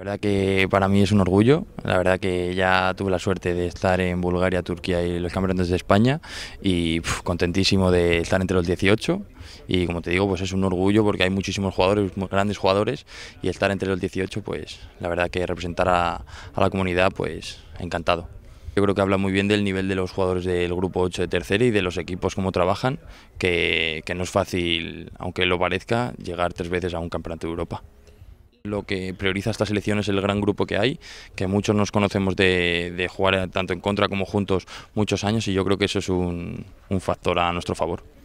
la verdad que para mí es un orgullo. La verdad que ya tuve la suerte de estar en Bulgaria, Turquía y los campeonatos de España y contentísimo de estar entre los 18. Y como te digo, pues es un orgullo porque hay muchísimos jugadores, grandes jugadores y estar entre los 18, pues la verdad que representar a, a la comunidad, pues encantado. Yo creo que habla muy bien del nivel de los jugadores del grupo 8 de tercera y de los equipos cómo trabajan, que, que no es fácil, aunque lo parezca, llegar tres veces a un campeonato de Europa. Lo que prioriza esta selección es el gran grupo que hay, que muchos nos conocemos de, jugar tanto en contra como juntos muchos años y yo creo que eso es un factor a nuestro favor.